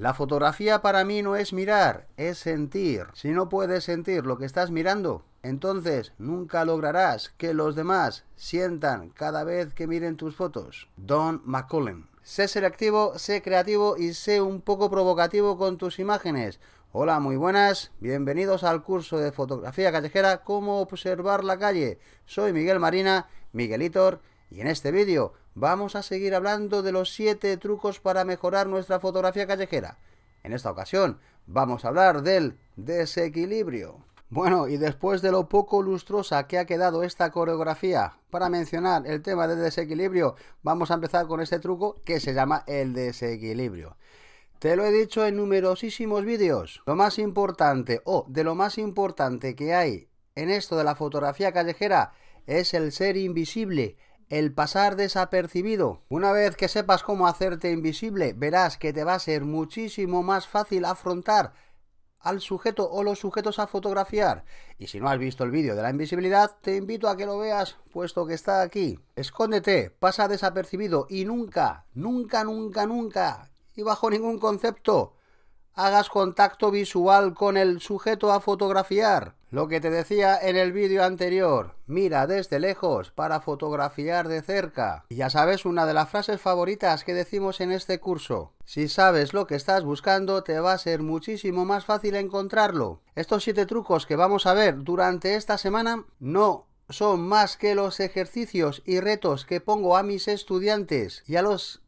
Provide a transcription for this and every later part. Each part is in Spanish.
La fotografía para mí no es mirar, es sentir. Si no puedes sentir lo que estás mirando, entonces nunca lograrás que los demás sientan cada vez que miren tus fotos. Don mccullen Sé selectivo, sé creativo y sé un poco provocativo con tus imágenes. Hola, muy buenas. Bienvenidos al curso de fotografía callejera, cómo observar la calle. Soy Miguel Marina, Miguelitor, y en este vídeo vamos a seguir hablando de los 7 trucos para mejorar nuestra fotografía callejera. En esta ocasión vamos a hablar del desequilibrio. Bueno, y después de lo poco lustrosa que ha quedado esta coreografía para mencionar el tema del desequilibrio, vamos a empezar con este truco que se llama el desequilibrio. Te lo he dicho en numerosísimos vídeos. Lo más importante o de lo más importante que hay en esto de la fotografía callejera es el ser invisible, el pasar desapercibido. Una vez que sepas cómo hacerte invisible, verás que te va a ser muchísimo más fácil afrontar al sujeto o los sujetos a fotografiar. Y si no has visto el vídeo de la invisibilidad, te invito a que lo veas, puesto que está aquí. Escóndete, pasa desapercibido y nunca, nunca, nunca, nunca, y bajo ningún concepto, hagas contacto visual con el sujeto a fotografiar. Lo que te decía en el vídeo anterior, mira desde lejos para fotografiar de cerca. ya sabes una de las frases favoritas que decimos en este curso. Si sabes lo que estás buscando, te va a ser muchísimo más fácil encontrarlo. Estos 7 trucos que vamos a ver durante esta semana no son más que los ejercicios y retos que pongo a mis estudiantes y a los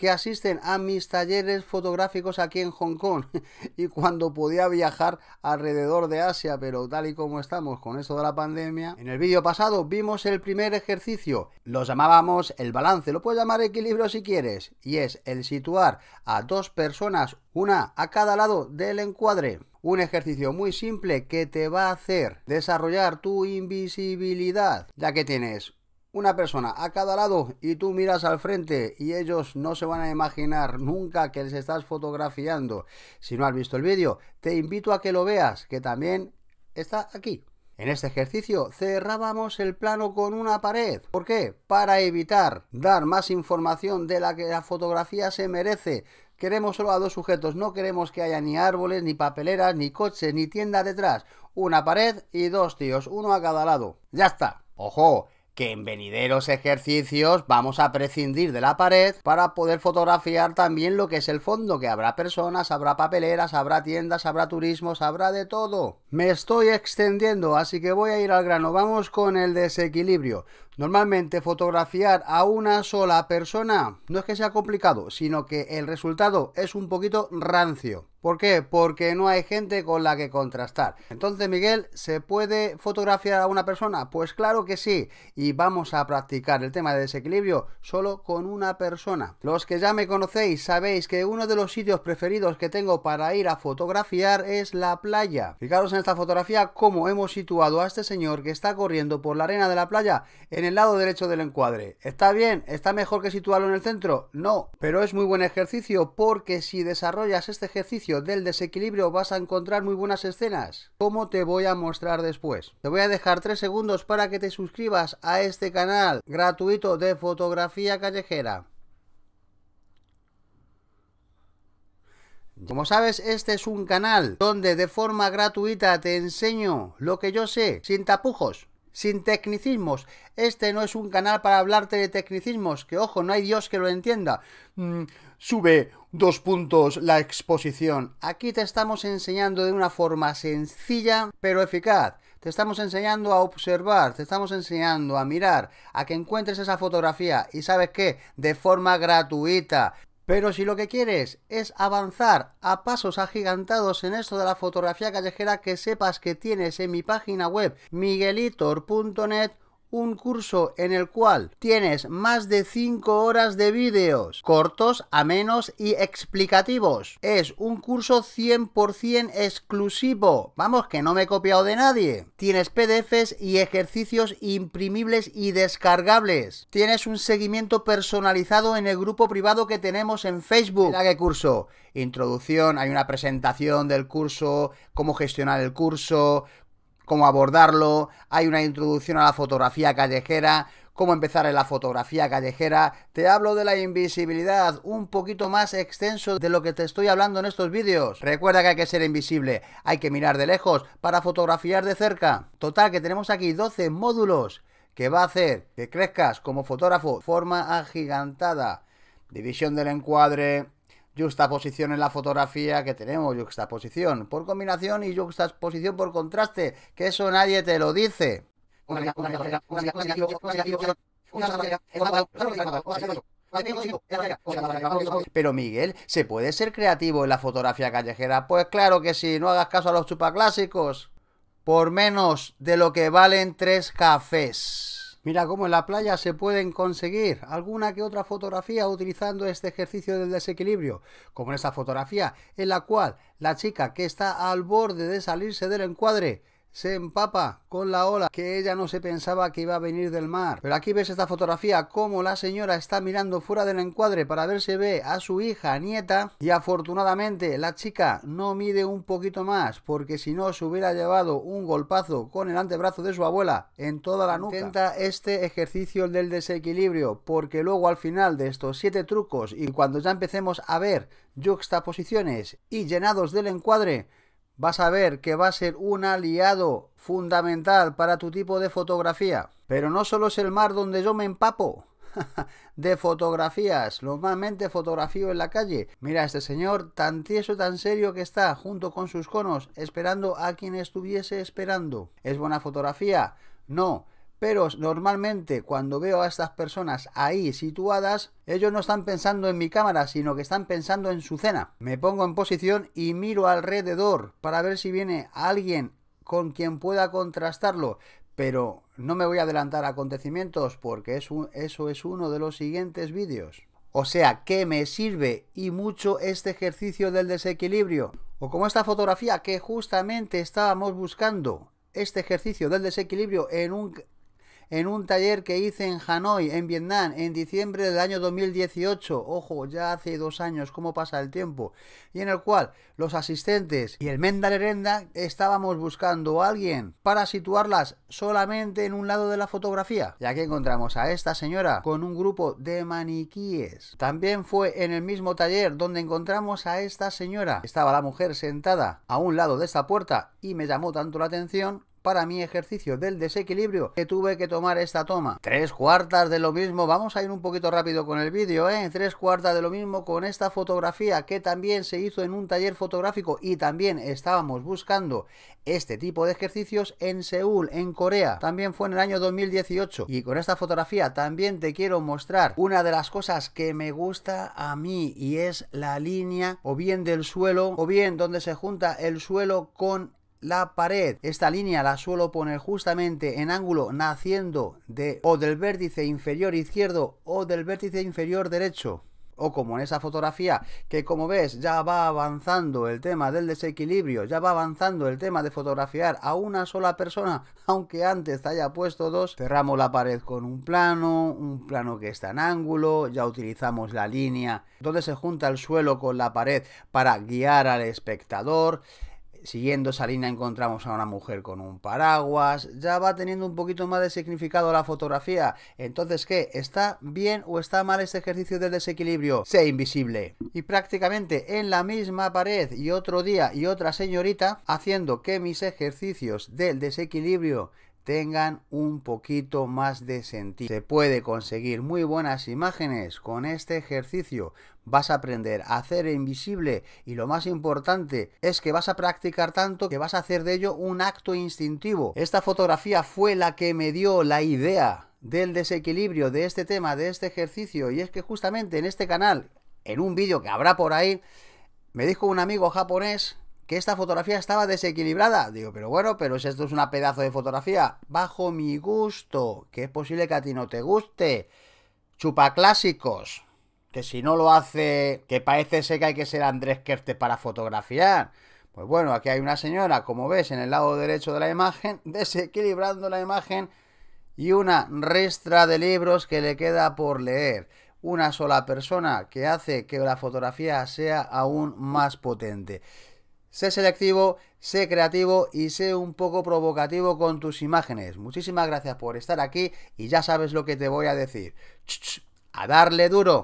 que asisten a mis talleres fotográficos aquí en Hong Kong y cuando podía viajar alrededor de Asia, pero tal y como estamos con esto de la pandemia, en el vídeo pasado vimos el primer ejercicio, lo llamábamos el balance, lo puedes llamar equilibrio si quieres, y es el situar a dos personas, una a cada lado del encuadre. Un ejercicio muy simple que te va a hacer desarrollar tu invisibilidad, ya que tienes una persona a cada lado y tú miras al frente y ellos no se van a imaginar nunca que les estás fotografiando. Si no has visto el vídeo, te invito a que lo veas, que también está aquí. En este ejercicio cerrábamos el plano con una pared. ¿Por qué? Para evitar dar más información de la que la fotografía se merece. Queremos solo a dos sujetos, no queremos que haya ni árboles, ni papeleras, ni coches, ni tienda detrás. Una pared y dos tíos, uno a cada lado. Ya está. Ojo, que en venideros ejercicios vamos a prescindir de la pared para poder fotografiar también lo que es el fondo, que habrá personas, habrá papeleras, habrá tiendas, habrá turismo, habrá de todo. Me estoy extendiendo, así que voy a ir al grano. Vamos con el desequilibrio. Normalmente fotografiar a una sola persona no es que sea complicado, sino que el resultado es un poquito rancio. ¿Por qué? Porque no hay gente con la que contrastar. Entonces, Miguel, ¿se puede fotografiar a una persona? Pues claro que sí. Y vamos a practicar el tema de desequilibrio solo con una persona. Los que ya me conocéis sabéis que uno de los sitios preferidos que tengo para ir a fotografiar es la playa. Fijaros en esta fotografía cómo hemos situado a este señor que está corriendo por la arena de la playa en el lado derecho del encuadre. ¿Está bien? ¿Está mejor que situarlo en el centro? No. Pero es muy buen ejercicio porque si desarrollas este ejercicio del desequilibrio vas a encontrar muy buenas escenas, como te voy a mostrar después. Te voy a dejar 3 segundos para que te suscribas a este canal gratuito de fotografía callejera. Como sabes, este es un canal donde de forma gratuita te enseño lo que yo sé, sin tapujos sin tecnicismos. Este no es un canal para hablarte de tecnicismos, que ojo, no hay Dios que lo entienda. Mm, sube dos puntos la exposición. Aquí te estamos enseñando de una forma sencilla pero eficaz. Te estamos enseñando a observar, te estamos enseñando a mirar, a que encuentres esa fotografía y sabes qué, de forma gratuita. Pero si lo que quieres es avanzar a pasos agigantados en esto de la fotografía callejera, que sepas que tienes en mi página web miguelitor.net un curso en el cual tienes más de 5 horas de vídeos cortos, amenos y explicativos. Es un curso 100% exclusivo. Vamos, que no me he copiado de nadie. Tienes PDFs y ejercicios imprimibles y descargables. Tienes un seguimiento personalizado en el grupo privado que tenemos en Facebook. Mira qué curso. Introducción, hay una presentación del curso, cómo gestionar el curso, cómo abordarlo, hay una introducción a la fotografía callejera, cómo empezar en la fotografía callejera, te hablo de la invisibilidad un poquito más extenso de lo que te estoy hablando en estos vídeos. Recuerda que hay que ser invisible, hay que mirar de lejos para fotografiar de cerca. Total, que tenemos aquí 12 módulos que va a hacer que crezcas como fotógrafo forma agigantada. División del encuadre, juxtaposición en la fotografía que tenemos, juxtaposición por combinación y juxtaposición por contraste, que eso nadie te lo dice. Pero Miguel, ¿se puede ser creativo en la fotografía callejera? Pues claro que sí, no hagas caso a los chupaclásicos. Por menos de lo que valen tres cafés. Mira cómo en la playa se pueden conseguir alguna que otra fotografía utilizando este ejercicio del desequilibrio, como en esa fotografía en la cual la chica que está al borde de salirse del encuadre se empapa con la ola que ella no se pensaba que iba a venir del mar. Pero aquí ves esta fotografía, como la señora está mirando fuera del encuadre para ver si ve a su hija, nieta, y afortunadamente la chica no mide un poquito más, porque si no se hubiera llevado un golpazo con el antebrazo de su abuela en toda la nuca. Intenta este ejercicio del desequilibrio, porque luego al final de estos siete trucos y cuando ya empecemos a ver juxtaposiciones y llenados del encuadre, vas a ver que va a ser un aliado fundamental para tu tipo de fotografía. Pero no solo es el mar donde yo me empapo de fotografías. Normalmente fotografío en la calle. Mira, este señor tan tieso, tan serio que está, junto con sus conos, esperando a quien estuviese esperando. ¿Es buena fotografía? No pero normalmente cuando veo a estas personas ahí situadas, ellos no están pensando en mi cámara, sino que están pensando en su cena. Me pongo en posición y miro alrededor para ver si viene alguien con quien pueda contrastarlo. Pero no me voy a adelantar acontecimientos porque eso es uno de los siguientes vídeos. O sea, que me sirve y mucho este ejercicio del desequilibrio. O como esta fotografía que justamente estábamos buscando, este ejercicio del desequilibrio en un en un taller que hice en Hanoi, en Vietnam, en diciembre del año 2018. Ojo, ya hace dos años, cómo pasa el tiempo. Y en el cual los asistentes y el herenda estábamos buscando a alguien para situarlas solamente en un lado de la fotografía. Ya que encontramos a esta señora con un grupo de maniquíes. También fue en el mismo taller donde encontramos a esta señora. Estaba la mujer sentada a un lado de esta puerta y me llamó tanto la atención para mi ejercicio del desequilibrio que tuve que tomar esta toma. Tres cuartas de lo mismo, vamos a ir un poquito rápido con el vídeo, ¿eh? Tres cuartas de lo mismo con esta fotografía que también se hizo en un taller fotográfico y también estábamos buscando este tipo de ejercicios en Seúl, en Corea. También fue en el año 2018 y con esta fotografía también te quiero mostrar una de las cosas que me gusta a mí y es la línea o bien del suelo o bien donde se junta el suelo con la pared. Esta línea la suelo poner justamente en ángulo naciendo de o del vértice inferior izquierdo o del vértice inferior derecho. O como en esa fotografía, que como ves ya va avanzando el tema del desequilibrio, ya va avanzando el tema de fotografiar a una sola persona, aunque antes haya puesto dos. Cerramos la pared con un plano, un plano que está en ángulo, ya utilizamos la línea donde se junta el suelo con la pared para guiar al espectador. Siguiendo esa línea encontramos a una mujer con un paraguas, ya va teniendo un poquito más de significado la fotografía. Entonces, ¿qué? ¿Está bien o está mal este ejercicio del desequilibrio? ¡Sea invisible. Y prácticamente en la misma pared y otro día y otra señorita, haciendo que mis ejercicios del desequilibrio tengan un poquito más de sentido. Se puede conseguir muy buenas imágenes con este ejercicio. Vas a aprender a hacer invisible y lo más importante es que vas a practicar tanto que vas a hacer de ello un acto instintivo. Esta fotografía fue la que me dio la idea del desequilibrio de este tema, de este ejercicio, y es que justamente en este canal, en un vídeo que habrá por ahí, me dijo un amigo japonés que esta fotografía estaba desequilibrada. Digo, pero bueno, pero si esto es una pedazo de fotografía, bajo mi gusto, que es posible que a ti no te guste. Chupa clásicos, que si no lo hace, que parece ser que hay que ser Andrés Kerte para fotografiar. Pues bueno, aquí hay una señora, como ves, en el lado derecho de la imagen, desequilibrando la imagen y una restra de libros que le queda por leer. Una sola persona que hace que la fotografía sea aún más potente. Sé selectivo, sé creativo y sé un poco provocativo con tus imágenes. Muchísimas gracias por estar aquí y ya sabes lo que te voy a decir. ¡A darle duro!